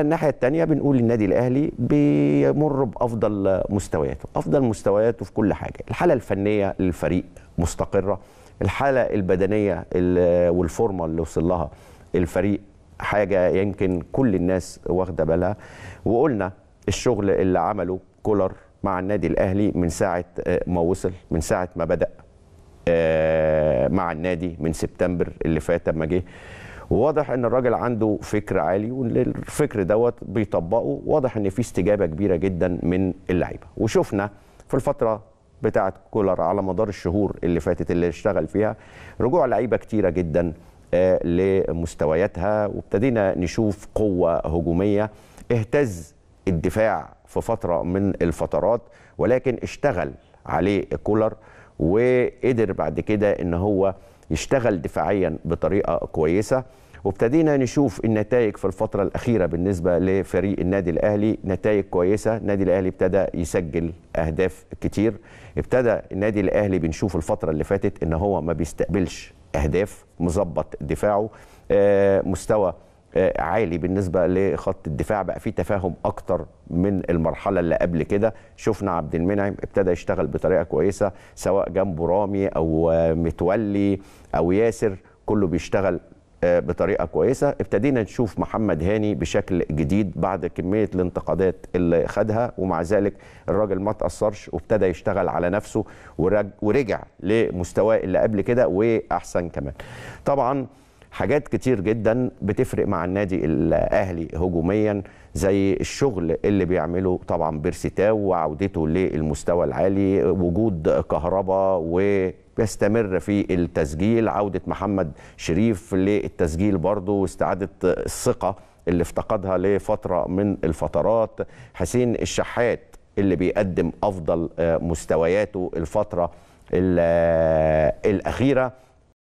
الناحية الثانية بنقول النادي الأهلي بيمر بأفضل مستوياته أفضل مستوياته في كل حاجة الحالة الفنية للفريق مستقرة الحالة البدنية والفورمة اللي وصل لها الفريق حاجة يمكن كل الناس واخدة بالها وقلنا الشغل اللي عمله كولر مع النادي الأهلي من ساعة آه، ما وصل من ساعة ما بدأ آه، مع النادي من سبتمبر اللي فات لما جه وواضح ان الراجل عنده فكر عالي والفكر دوت بيطبقه واضح ان في استجابه كبيره جدا من اللعيبه وشفنا في الفتره بتاعه كولر على مدار الشهور اللي فاتت اللي اشتغل فيها رجوع لعيبه كتيره جدا آه، لمستوياتها وابتدينا نشوف قوه هجوميه اهتز الدفاع في فتره من الفترات ولكن اشتغل عليه كولر وقدر بعد كده ان هو يشتغل دفاعيا بطريقه كويسه وابتدينا نشوف النتائج في الفترة الأخيرة بالنسبة لفريق النادي الأهلي نتائج كويسة النادي الأهلي ابتدى يسجل أهداف كتير ابتدى النادي الأهلي بنشوف الفترة اللي فاتت إن هو ما بيستقبلش أهداف مظبط دفاعه آه، مستوى آه، عالي بالنسبه لخط الدفاع بقى في تفاهم اكتر من المرحله اللي قبل كده شفنا عبد المنعم ابتدى يشتغل بطريقه كويسه سواء جنبه رامي او متولي او ياسر كله بيشتغل آه، بطريقه كويسه ابتدينا نشوف محمد هاني بشكل جديد بعد كميه الانتقادات اللي خدها ومع ذلك الراجل ما تاثرش وابتدى يشتغل على نفسه ورجع لمستواه اللي قبل كده واحسن كمان طبعا حاجات كتير جدا بتفرق مع النادي الاهلي هجوميا زي الشغل اللي بيعمله طبعا بيرسيتاو وعودته للمستوى العالي وجود كهربا و بيستمر في التسجيل عودة محمد شريف للتسجيل برضه واستعادة الثقة اللي افتقدها لفترة من الفترات حسين الشحات اللي بيقدم أفضل مستوياته الفترة الأخيرة